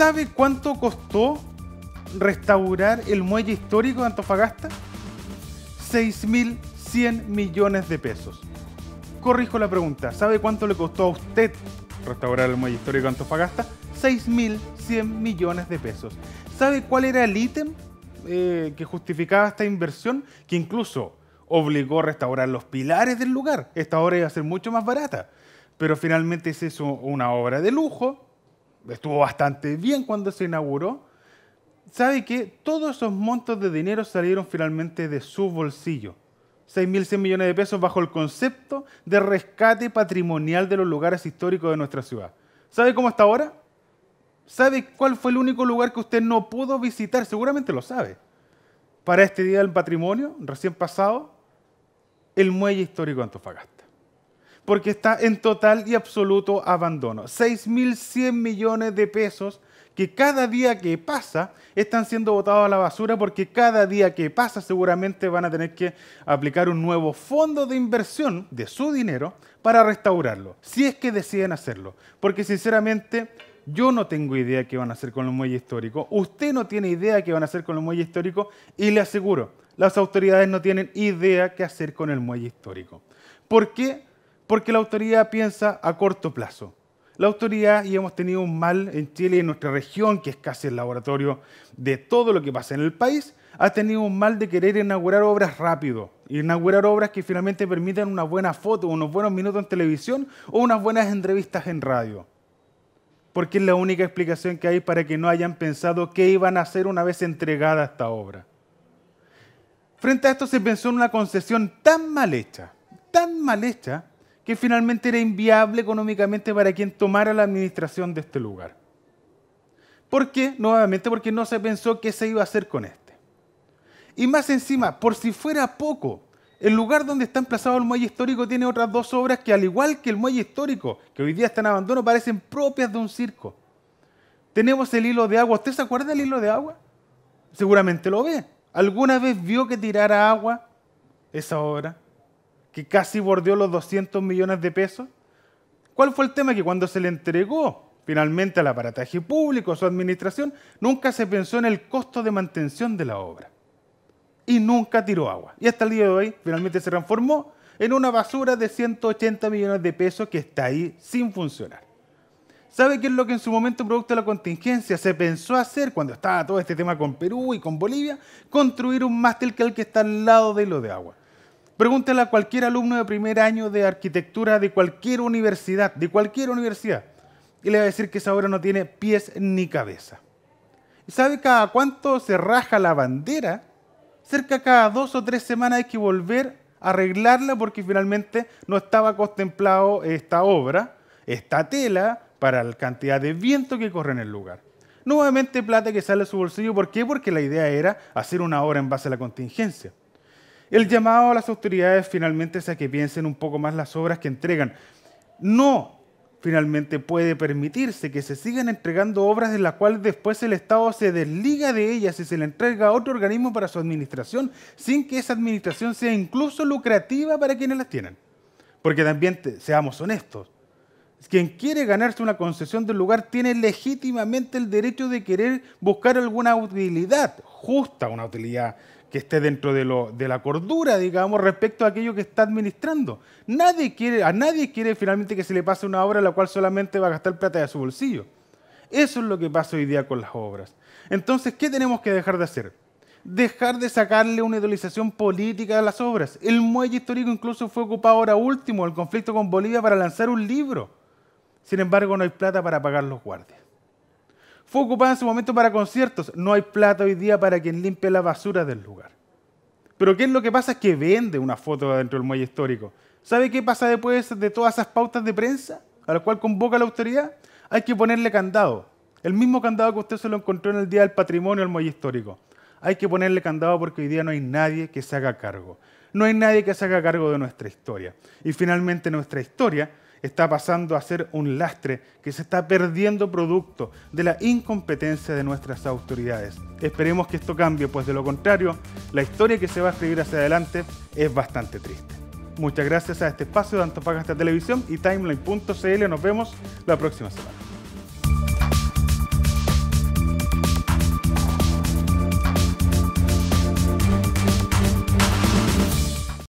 sabe cuánto costó restaurar el muelle histórico de Antofagasta? 6.100 millones de pesos. Corrijo la pregunta. ¿Sabe cuánto le costó a usted restaurar el muelle histórico de Antofagasta? 6.100 millones de pesos. ¿Sabe cuál era el ítem eh, que justificaba esta inversión? Que incluso obligó a restaurar los pilares del lugar. Esta obra iba a ser mucho más barata. Pero finalmente es hizo una obra de lujo estuvo bastante bien cuando se inauguró, sabe que todos esos montos de dinero salieron finalmente de su bolsillo. 6.100 millones de pesos bajo el concepto de rescate patrimonial de los lugares históricos de nuestra ciudad. ¿Sabe cómo está ahora? ¿Sabe cuál fue el único lugar que usted no pudo visitar? Seguramente lo sabe. Para este Día del Patrimonio, recién pasado, el Muelle Histórico de Antofagasta porque está en total y absoluto abandono. 6.100 millones de pesos que cada día que pasa están siendo botados a la basura porque cada día que pasa seguramente van a tener que aplicar un nuevo fondo de inversión de su dinero para restaurarlo, si es que deciden hacerlo. Porque sinceramente yo no tengo idea qué van a hacer con el muelle histórico, usted no tiene idea qué van a hacer con el muelle histórico y le aseguro, las autoridades no tienen idea qué hacer con el muelle histórico. ¿Por qué? porque la autoridad piensa a corto plazo. La autoridad, y hemos tenido un mal en Chile y en nuestra región, que es casi el laboratorio de todo lo que pasa en el país, ha tenido un mal de querer inaugurar obras rápido, inaugurar obras que finalmente permitan una buena foto, unos buenos minutos en televisión o unas buenas entrevistas en radio. Porque es la única explicación que hay para que no hayan pensado qué iban a hacer una vez entregada esta obra. Frente a esto se pensó en una concesión tan mal hecha, tan mal hecha, que finalmente era inviable económicamente para quien tomara la administración de este lugar. ¿Por qué? Nuevamente porque no se pensó qué se iba a hacer con este. Y más encima, por si fuera poco, el lugar donde está emplazado el muelle histórico tiene otras dos obras que, al igual que el muelle histórico, que hoy día está en abandono, parecen propias de un circo. Tenemos el hilo de agua. ¿Usted se acuerda del hilo de agua? Seguramente lo ve. ¿Alguna vez vio que tirara agua esa obra? que casi bordeó los 200 millones de pesos? ¿Cuál fue el tema que cuando se le entregó finalmente al aparataje público, a su administración, nunca se pensó en el costo de mantención de la obra? Y nunca tiró agua. Y hasta el día de hoy finalmente se transformó en una basura de 180 millones de pesos que está ahí sin funcionar. ¿Sabe qué es lo que en su momento, producto de la contingencia, se pensó hacer cuando estaba todo este tema con Perú y con Bolivia? Construir un mástil que el que está al lado de lo de agua. Pregúntale a cualquier alumno de primer año de arquitectura de cualquier universidad, de cualquier universidad, y le va a decir que esa obra no tiene pies ni cabeza. ¿Y sabe cada cuánto se raja la bandera? Cerca cada dos o tres semanas hay que volver a arreglarla porque finalmente no estaba contemplado esta obra, esta tela, para la cantidad de viento que corre en el lugar. Nuevamente plata que sale de su bolsillo, ¿por qué? Porque la idea era hacer una obra en base a la contingencia. El llamado a las autoridades finalmente es a que piensen un poco más las obras que entregan. No finalmente puede permitirse que se sigan entregando obras de las cuales después el Estado se desliga de ellas y se le entrega a otro organismo para su administración, sin que esa administración sea incluso lucrativa para quienes las tienen. Porque también, seamos honestos, quien quiere ganarse una concesión del lugar tiene legítimamente el derecho de querer buscar alguna utilidad justa, una utilidad que esté dentro de, lo, de la cordura, digamos, respecto a aquello que está administrando. Nadie quiere, a nadie quiere finalmente que se le pase una obra a la cual solamente va a gastar plata de su bolsillo. Eso es lo que pasa hoy día con las obras. Entonces, ¿qué tenemos que dejar de hacer? Dejar de sacarle una idolización política a las obras. El muelle histórico incluso fue ocupado ahora último, el conflicto con Bolivia, para lanzar un libro sin embargo, no hay plata para pagar los guardias. Fue ocupada en su momento para conciertos. No hay plata hoy día para quien limpie la basura del lugar. Pero ¿qué es lo que pasa? Es que vende una foto dentro del muelle histórico. ¿Sabe qué pasa después de todas esas pautas de prensa a las cual convoca la autoridad? Hay que ponerle candado. El mismo candado que usted se lo encontró en el Día del Patrimonio al Muelle Histórico. Hay que ponerle candado porque hoy día no hay nadie que se haga cargo. No hay nadie que se haga cargo de nuestra historia. Y finalmente nuestra historia está pasando a ser un lastre que se está perdiendo producto de la incompetencia de nuestras autoridades. Esperemos que esto cambie, pues de lo contrario, la historia que se va a escribir hacia adelante es bastante triste. Muchas gracias a este espacio de Antofagasta Televisión y Timeline.cl. Nos vemos la próxima semana.